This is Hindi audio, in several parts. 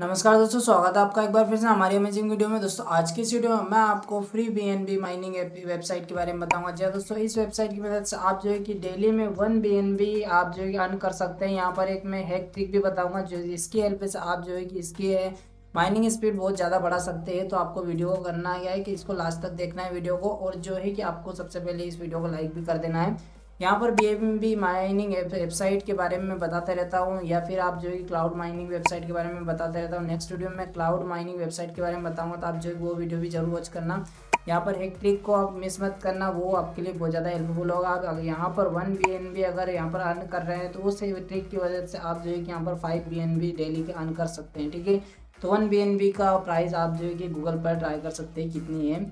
नमस्कार दोस्तों स्वागत है आपका एक बार फिर से हमारी अमेजिंग वीडियो में दोस्तों आज की इस वीडियो में मैं आपको फ्री बीएनबी माइनिंग वेबसाइट के बारे में बताऊंगा जी हाँ, दोस्तों इस वेबसाइट की मदद से आप जो है कि डेली में वन बीएनबी आप जो है कि अर्न कर सकते हैं यहाँ पर एक मैं हैक ट्रिक भी बताऊँगा जो इसकी हेल्प से आप जो है कि इसकी है माइनिंग स्पीड बहुत ज़्यादा बढ़ा सकते हैं तो आपको वीडियो को करना है कि इसको लास्ट तक देखना है वीडियो को और जो है कि आपको सबसे पहले इस वीडियो को लाइक भी कर देना है यहाँ पर B M B mining website के बारे में बताते रहता हूँ या फिर आप जो है क्लाउड माइनिंग वेबसाइट के बारे में बताते रहता हूँ नेक्स्ट वीडियो में क्लाउड माइनिंग वेबसाइट के बारे में बताऊँगा तो आप जो है वो वीडियो भी जरूर वॉच करना यहाँ पर एक ट्रिक को आप मिस मत करना वो आपके लिए बहुत ज़्यादा हेल्पफुल होगा आप अगर यहाँ पर वन बी एन बी अगर यहाँ पर अर्न कर रहे हैं तो उस ट्रिक की वजह से आप जो है कि यहाँ पर five B N B daily के अर्न कर सकते हैं ठीक है तो वन बी एन बी का प्राइस आप जो है कि गूगल पर ट्राई कर सकते हैं कितनी है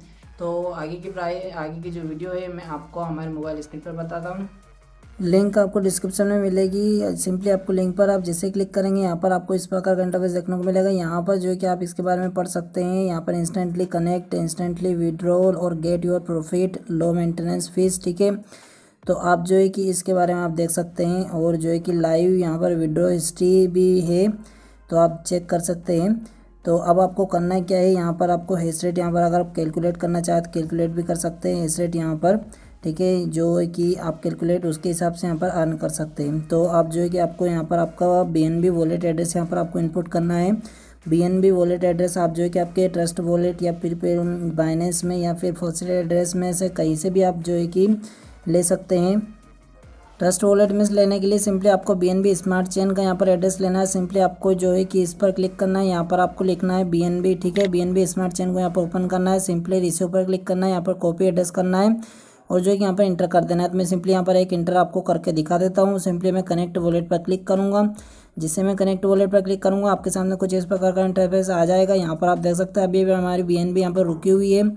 तो आगे की प्राय आगे की जो वीडियो है मैं आपको हमारे मोबाइल स्क्रीन पर बताता हूँ लिंक आपको डिस्क्रिप्शन में मिलेगी सिंपली आपको लिंक पर आप जैसे क्लिक करेंगे यहाँ पर आपको इस प्रकार का इंटरफेस देखने को मिलेगा यहाँ पर जो है कि आप इसके बारे में पढ़ सकते हैं यहाँ पर इंस्टेंटली कनेक्ट इंस्टेंटली विड्रॉल और get your profit low maintenance fees ठीक है तो आप जो है कि इसके बारे में आप देख सकते हैं और जो है कि लाइव यहाँ पर विड्रॉ हिस्ट्री भी है तो आप चेक कर सकते हैं तो अब आपको करना है क्या है यहाँ पर आपको हेस रेट यहाँ पर अगर आप कैलकुलेट करना चाहें तो कैलकुलेट भी कर सकते हैं हेस रेट यहाँ पर ठीक है जो है कि आप कैलकुलेट उसके हिसाब से यहाँ पर अर्न कर सकते हैं तो आप जो है कि आपको यहाँ पर आपका B N B wallet address यहाँ पर आपको इनपुट करना है B N B wallet address आप जो है कि आपके ट्रस्ट वॉलेट या फिर फिर बाइनेंस में या फिर फोसिल एड्रेस में से कहीं से भी आप जो है कि ले सकते हैं ट्रस्ट वॉलेट में लेने के लिए सिंपली आपको B N B smart chain का यहाँ पर एड्रेस लेना है सिंपली आपको जो है कि इस पर क्लिक करना है यहाँ पर आपको लिखना है बी एन बी ठीक है B N B smart chain को यहाँ पर ओपन करना है सिंपली रिसीव पर क्लिक करना है यहाँ पर कॉपी एड्रेस करना है और जो है कि यहाँ पर इंटर कर देना है तो मैं सिंपली यहाँ पर एक इंटर आपको करके दिखा देता हूँ सिंपली मैं कनेक्ट वॉलेट पर क्लिक करूँगा जिससे मैं कनेक्ट वॉलेट पर क्लिक करूँगा आपके सामने कुछ इस प्रकार का इंटरफेस आ जाएगा यहाँ पर आप देख सकते हैं अभी भी हमारी बी एन बी यहाँ पर रुकी हुई है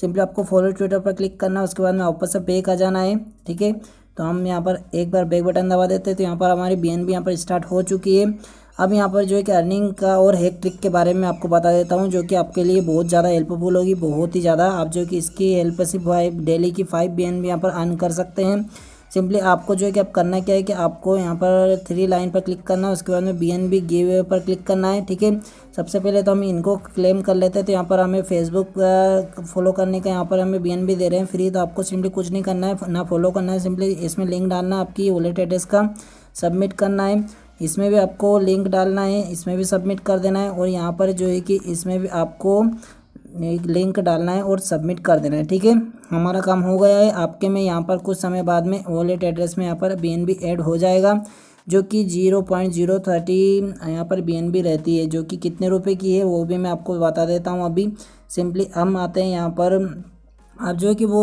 सिंपली आपको फॉलो ट्विटर पर क्लिक करना है उसके बाद में वापस से पे कर जाना है ठीक है तो हम यहाँ पर एक बार बैक बटन दबा देते हैं तो यहाँ पर हमारी बी एन यहाँ पर स्टार्ट हो चुकी है अब यहाँ पर जो है कि अर्निंग का और हैक ट्रिक के बारे में आपको बता देता हूँ जो कि आपके लिए बहुत ज़्यादा हेल्पफुल होगी बहुत ही ज़्यादा आप जो कि इसकी हेल्प से डेली की फाइव बी एन यहाँ पर अर्न कर सकते हैं सिंपली आपको जो है कि आप करना क्या है कि आपको यहाँ पर थ्री लाइन पर क्लिक करना है उसके बाद में B N B gateway पर क्लिक करना है ठीक है सबसे पहले तो हम इनको क्लेम कर लेते हैं तो यहाँ पर हमें फेसबुक फॉलो करने का यहाँ पर हमें बी एन बी दे रहे हैं फ्री तो आपको सिंपली कुछ नहीं करना है ना फॉलो करना है सिंपली इसमें लिंक डालना है आपकी वॉलेट एड्रेस का सबमिट करना है इसमें भी आपको लिंक डालना है इसमें भी सबमिट कर देना है और यहाँ पर जो है कि इसमें भी आपको एक लिंक डालना है और सबमिट कर देना है ठीक है हमारा काम हो गया है आपके में यहाँ पर कुछ समय बाद में वॉलेट एड्रेस में यहाँ पर बी ऐड हो जाएगा जो कि जीरो पॉइंट जीरो थर्टी यहाँ पर बी रहती है जो कि कितने रुपए की है वो भी मैं आपको बता देता हूँ अभी सिंपली हम आते हैं यहाँ पर अब जो है कि वो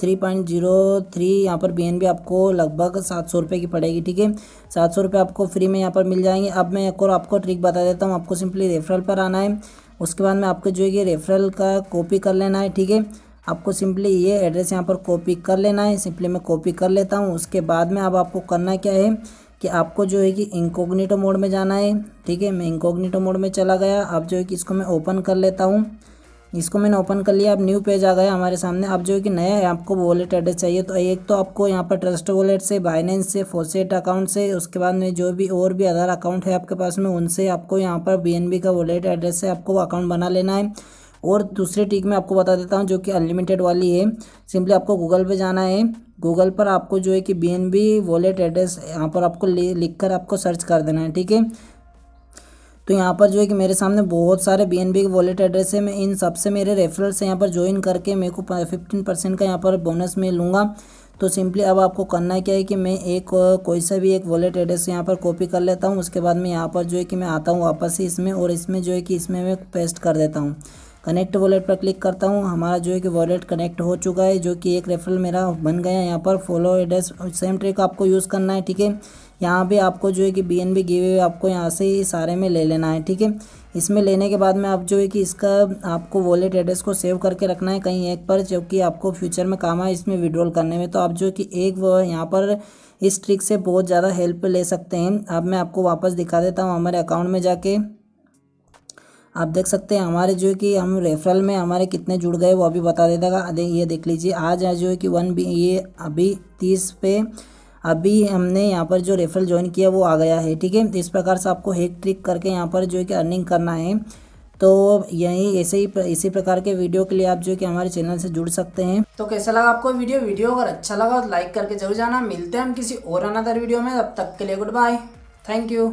थ्री पॉइंट जीरो थ्री यहाँ पर बी आपको लगभग सात सौ रुपये की पड़ेगी ठीक है सात सौ रुपये आपको फ्री में यहाँ पर मिल जाएंगे अब मैं एक और आपको ट्रिक बता देता हूँ आपको सिंपली रेफरल पर आना है उसके बाद में आपको जो ये रेफरल का कॉपी कर लेना है ठीक है आपको सिंपली ये एड्रेस यहाँ पर कॉपी कर लेना है सिंपली मैं कॉपी कर लेता हूँ उसके बाद में अब आपको करना क्या है कि आपको जो है कि इंकोग्निटो मोड में जाना है ठीक है मैं इंकोगनीटो मोड में चला गया अब जो है कि इसको मैं ओपन कर लेता हूँ इसको मैंने ओपन कर लिया अब न्यू पेज आ गया हमारे सामने अब जो है कि नया है आपको वॉलेट एड्रेस चाहिए तो एक तो आपको यहाँ पर ट्रस्ट वॉलेट से बाइनेंस से फोसेट अकाउंट से उसके बाद में जो भी और भी अदर अकाउंट है आपके पास में उनसे आपको यहाँ पर बी का वॉलेट एड्रेस से आपको अकाउंट बना लेना है और दूसरे टीक में आपको बता देता हूँ जो कि अनलिमिटेड वाली है सिंपली आपको गूगल पर जाना है गूगल पर आपको जो है कि B N B wallet address यहाँ पर आपको लिख कर आपको सर्च कर देना है ठीक है तो यहाँ पर जो है कि मेरे सामने बहुत सारे बी एन बी के वॉलेट एड्रेस है मैं इन सबसे मेरे रेफरल से यहाँ पर ज्वाइन करके मेरे को फिफ्टीन परसेंट का यहाँ पर बोनस मैं लूँगा तो सिंपली अब आपको करना क्या है कि मैं एक कोई सा भी एक वॉलेट एड्रेस यहाँ पर कॉपी कर लेता हूँ उसके बाद मैं यहाँ पर जो है कि मैं आता हूँ वापस ही इसमें और इसमें जो है कि इसमें मैं पेस्ट कर देता हूँ कनेक्ट वॉलेट पर क्लिक करता हूँ हमारा जो है कि वॉलेट कनेक्ट हो चुका है जो कि एक रेफरल मेरा बन गया है यहाँ पर फॉलो एड्रेस सेम ट्रिक आपको यूज़ करना है ठीक है यहाँ पे आपको जो है कि बी एन बी गिवे आपको यहाँ से ही सारे में ले लेना है ठीक है इसमें लेने के बाद में आप जो है कि इसका आपको वॉलेट एड्रेस को सेव करके रखना है कहीं एक पर जो कि आपको फ्यूचर में काम है इसमें विड्रॉल करने में तो आप जो है कि एक यहाँ पर इस ट्रिक से बहुत ज़्यादा हेल्प ले सकते हैं अब मैं आपको वापस दिखा देता हूँ हमारे अकाउंट में जाके आप देख सकते हैं हमारे जो है कि हम रेफरल में हमारे कितने जुड़ गए वो अभी बता देता ये देख लीजिए आज जो है कि वन बी ये अभी तीस पे अभी हमने यहाँ पर जो रेफरल ज्वाइन किया वो आ गया है ठीक है इस प्रकार से आपको हेक ट्रिक करके यहाँ पर जो है कि अर्निंग करना है तो यही ऐसे ही इसी प्रकार के वीडियो के लिए आप जो कि हमारे चैनल से जुड़ सकते हैं तो कैसा लगा आपको वीडियो वीडियो अगर अच्छा लगा तो लाइक करके जरूर जाना मिलते हैं हम किसी और अनदर वीडियो में तब तक के लिए गुड बाय थैंक यू